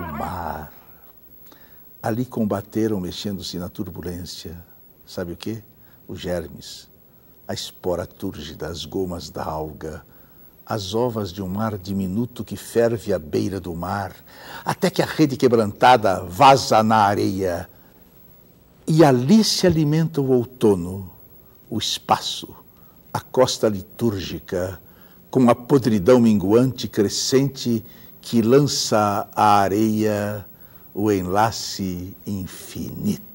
o mar. Ali combateram, mexendo-se na turbulência, sabe o que? Os germes, a espora túrgida, as gomas da alga, as ovas de um mar diminuto que ferve à beira do mar, até que a rede quebrantada vaza na areia. E ali se alimenta o outono, o espaço, a costa litúrgica, com a podridão minguante crescente que lança à areia o enlace infinito.